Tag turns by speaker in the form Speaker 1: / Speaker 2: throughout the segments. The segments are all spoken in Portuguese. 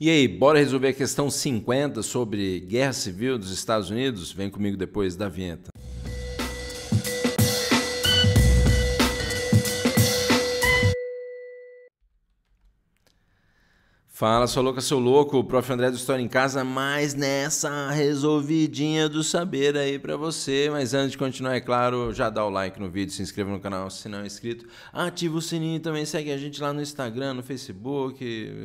Speaker 1: E aí, bora resolver a questão 50 sobre guerra civil dos Estados Unidos? Vem comigo depois da vinheta. Fala, sou louca, sou louco, o prof. André do História em Casa, mais nessa resolvidinha do saber aí para você. Mas antes de continuar, é claro, já dá o like no vídeo, se inscreva no canal se não é inscrito, ativa o sininho também, segue a gente lá no Instagram, no Facebook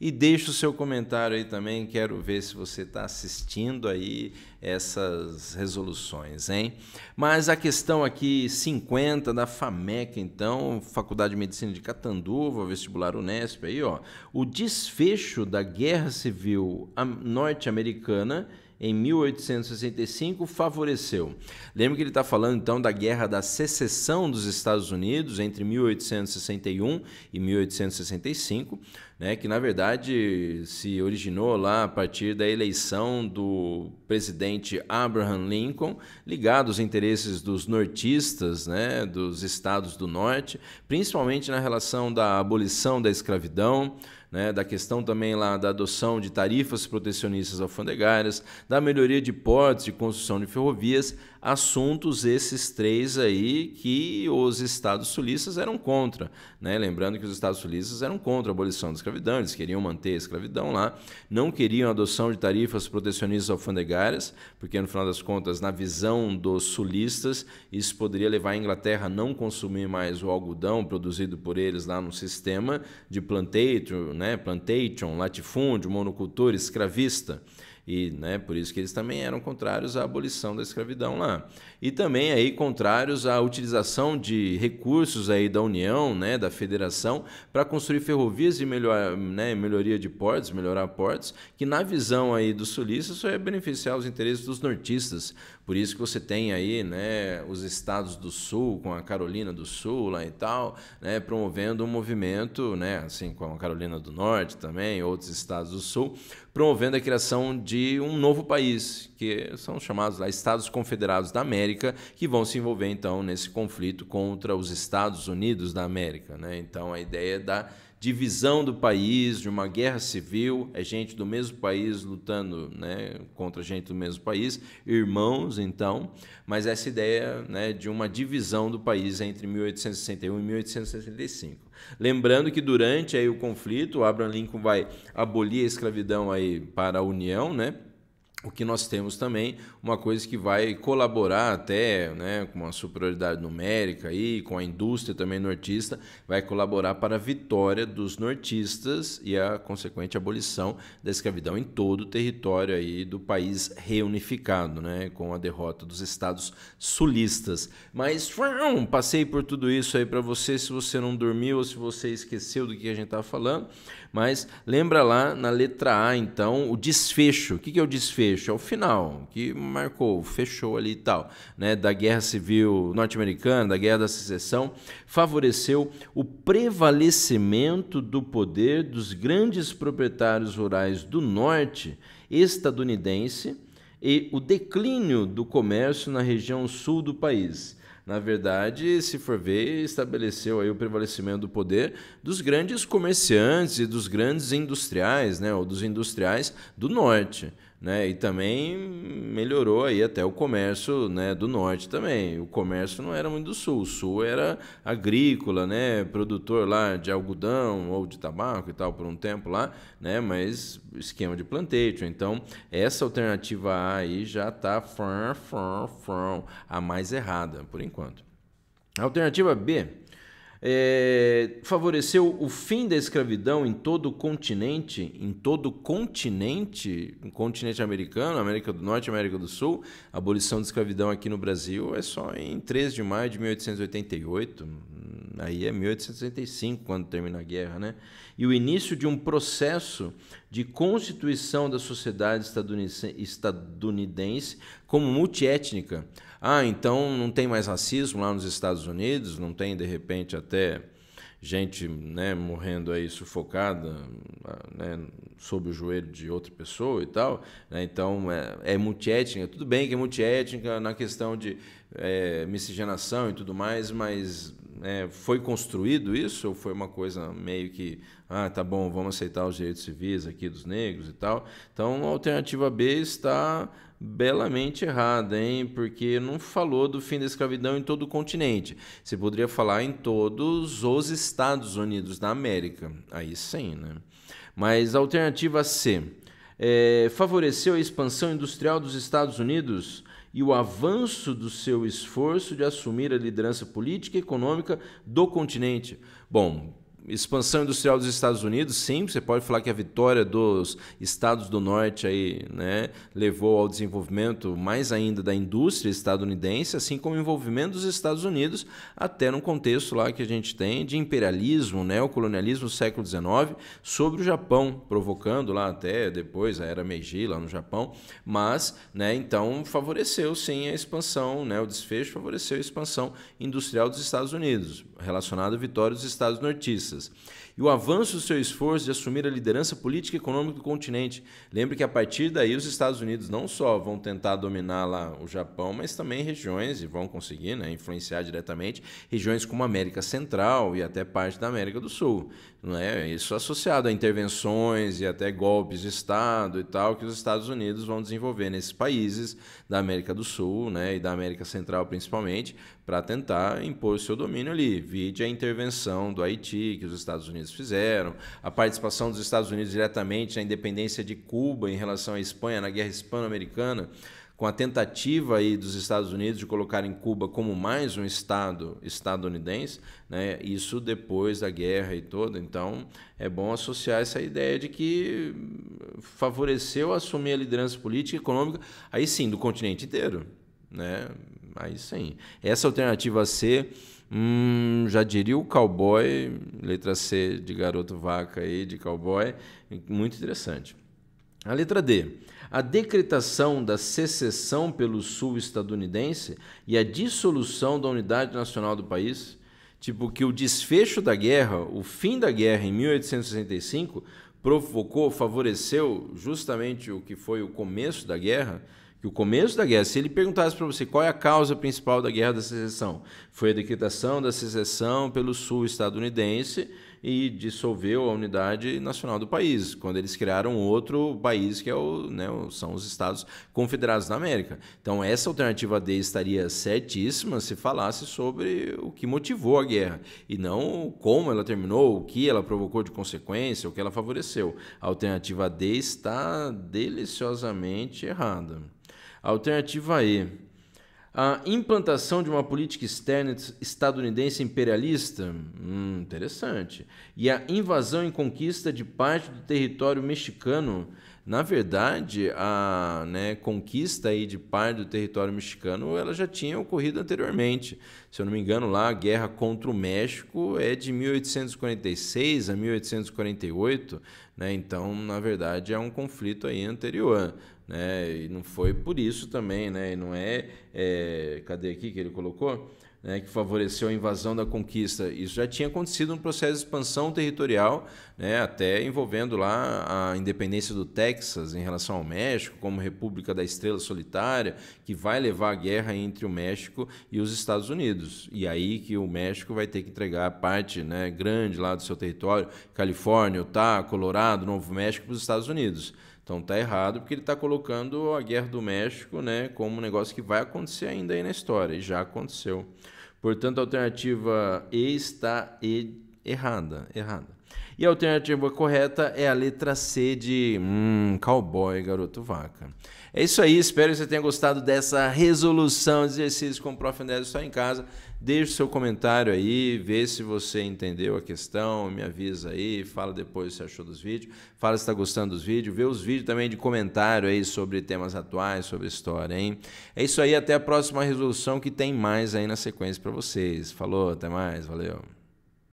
Speaker 1: e deixa o seu comentário aí também. Quero ver se você está assistindo aí essas resoluções, hein? Mas a questão aqui 50 da FAMEC, então, Faculdade de Medicina de Catanduva, vestibular Unesp aí, ó. O desfecho da Guerra Civil Norte-Americana em 1865 favoreceu. Lembra que ele está falando então da guerra da secessão dos Estados Unidos entre 1861 e 1865 né, que na verdade se originou lá a partir da eleição do presidente Abraham Lincoln, ligado aos interesses dos nortistas, né, dos estados do norte, principalmente na relação da abolição da escravidão, né, da questão também lá da adoção de tarifas protecionistas alfandegárias, da melhoria de portos, e construção de ferrovias, assuntos esses três aí que os estados sulistas eram contra. Né? Lembrando que os estados sulistas eram contra a abolição da escravidão, eles queriam manter a escravidão lá, não queriam a adoção de tarifas protecionistas alfandegárias, porque no final das contas, na visão dos sulistas, isso poderia levar a Inglaterra a não consumir mais o algodão produzido por eles lá no sistema de plantation, né? plantation latifúndio, monocultura escravista. E né, por isso que eles também eram contrários à abolição da escravidão lá. E também aí contrários à utilização de recursos aí da União, né, da Federação, para construir ferrovias e melhor, né, melhoria de portos, melhorar portos, que na visão aí do sulista só é beneficiar os interesses dos nortistas. Por isso que você tem aí né, os estados do sul, com a Carolina do Sul lá e tal, né, promovendo um movimento, né, assim como a Carolina do Norte também, outros estados do sul, promovendo a criação de um novo país, que são chamados lá Estados Confederados da América, que vão se envolver então nesse conflito contra os Estados Unidos da América. Né? Então a ideia é da divisão do país, de uma guerra civil, é gente do mesmo país lutando né, contra gente do mesmo país, irmãos então, mas essa ideia né, de uma divisão do país entre 1861 e 1865. Lembrando que durante aí o conflito, Abraham Lincoln vai abolir a escravidão aí para a União, né? o que nós temos também uma coisa que vai colaborar até né, com a superioridade numérica e com a indústria também nortista, vai colaborar para a vitória dos nortistas e a consequente abolição da escravidão em todo o território aí do país reunificado, né, com a derrota dos estados sulistas. Mas passei por tudo isso aí para você, se você não dormiu ou se você esqueceu do que a gente estava falando, mas lembra lá na letra A, então, o desfecho. O que é o desfecho? É o final, que marcou, fechou ali e tal, né? Da guerra civil norte-americana, da guerra da secessão, favoreceu o prevalecimento do poder dos grandes proprietários rurais do norte estadunidense e o declínio do comércio na região sul do país. Na verdade, se for ver, estabeleceu aí o prevalecimento do poder dos grandes comerciantes e dos grandes industriais, né, ou dos industriais do norte. Né? E também melhorou aí até o comércio né, do norte também. O comércio não era muito do sul, o sul era agrícola, né, produtor lá de algodão ou de tabaco e tal por um tempo lá, né, mas esquema de plantation. Então, essa alternativa A aí já está a mais errada por enquanto. Alternativa B, é, favoreceu o fim da escravidão em todo o continente, em todo o continente, um continente americano, América do Norte, América do Sul. A abolição da escravidão aqui no Brasil é só em 3 de maio de 1888, aí é 1865 quando termina a guerra, né? E o início de um processo de constituição da sociedade estadunidense como multiétnica. Ah, então não tem mais racismo lá nos Estados Unidos, não tem de repente até gente né, morrendo aí sufocada ah, né, sob o joelho de outra pessoa e tal. Né? Então, é, é multiétnica, tudo bem que é multiétnica na questão de é, miscigenação e tudo mais, mas é, foi construído isso ou foi uma coisa meio que, ah, tá bom, vamos aceitar os direitos civis aqui dos negros e tal? Então, a alternativa B está belamente errada, hein? Porque não falou do fim da escravidão em todo o continente. Você poderia falar em todos os Estados Unidos da América. Aí sim, né? Mas a alternativa C é, favoreceu a expansão industrial dos Estados Unidos e o avanço do seu esforço de assumir a liderança política e econômica do continente. Bom, expansão industrial dos Estados Unidos, sim, você pode falar que a vitória dos estados do norte aí, né, levou ao desenvolvimento mais ainda da indústria estadunidense, assim como o envolvimento dos Estados Unidos até num contexto lá que a gente tem de imperialismo, né, o colonialismo do século XIX sobre o Japão, provocando lá até depois a era Meiji lá no Japão, mas, né, então favoreceu sim a expansão, né, o desfecho favoreceu a expansão industrial dos Estados Unidos, relacionado à vitória dos estados nortistas e o avanço do seu esforço de assumir a liderança política e econômica do continente. Lembre que a partir daí os Estados Unidos não só vão tentar dominar lá o Japão, mas também regiões, e vão conseguir né, influenciar diretamente regiões como a América Central e até parte da América do Sul. Né? Isso associado a intervenções e até golpes de Estado e tal que os Estados Unidos vão desenvolver nesses países da América do Sul né, e da América Central principalmente, para tentar impor o seu domínio ali. Vide a intervenção do Haiti que os Estados Unidos fizeram, a participação dos Estados Unidos diretamente na independência de Cuba em relação à Espanha, na Guerra Hispano-Americana, com a tentativa aí dos Estados Unidos de colocar em Cuba como mais um estado estadunidense, né? Isso depois da guerra e toda. Então, é bom associar essa ideia de que favoreceu assumir a liderança política e econômica, aí sim, do continente inteiro, né? Aí sim. Essa alternativa C, hum, já diria o cowboy, letra C de garoto vaca aí, de cowboy, muito interessante. A letra D. A decretação da secessão pelo sul estadunidense e a dissolução da unidade nacional do país, tipo que o desfecho da guerra, o fim da guerra em 1865, provocou, favoreceu justamente o que foi o começo da guerra, que o começo da guerra, se ele perguntasse para você qual é a causa principal da guerra da secessão, foi a decretação da secessão pelo sul estadunidense e dissolveu a unidade nacional do país, quando eles criaram outro país que é o, né, são os Estados Confederados da América. Então, essa alternativa D estaria certíssima se falasse sobre o que motivou a guerra e não como ela terminou, o que ela provocou de consequência, o que ela favoreceu. A alternativa D está deliciosamente errada. Alternativa E. A implantação de uma política externa estadunidense imperialista? Hum, interessante. E a invasão e conquista de parte do território mexicano na verdade, a né, conquista aí de parte do território mexicano ela já tinha ocorrido anteriormente. Se eu não me engano, lá a guerra contra o México é de 1846 a 1848, né? então, na verdade, é um conflito aí anterior. Né? E não foi por isso também, né? e não é, é. Cadê aqui que ele colocou? né, que favoreceu a invasão da conquista. Isso já tinha acontecido no processo de expansão territorial, né, até envolvendo lá a independência do Texas em relação ao México, como República da Estrela Solitária, que vai levar a guerra entre o México e os Estados Unidos. E aí que o México vai ter que entregar parte né, grande lá do seu território, Califórnia, Utah, Colorado, Novo México, para os Estados Unidos. Então tá errado porque ele está colocando a guerra do México, né, como um negócio que vai acontecer ainda aí na história e já aconteceu. Portanto, a alternativa E está e errada, errada. E a alternativa correta é a letra C de hum, cowboy, garoto vaca. É isso aí, espero que você tenha gostado dessa resolução de exercício com o Prof. André só em casa. Deixe seu comentário aí, vê se você entendeu a questão, me avisa aí, fala depois se achou dos vídeos, fala se está gostando dos vídeos, vê os vídeos também de comentário aí sobre temas atuais, sobre história, hein? É isso aí, até a próxima resolução que tem mais aí na sequência para vocês. Falou, até mais, valeu.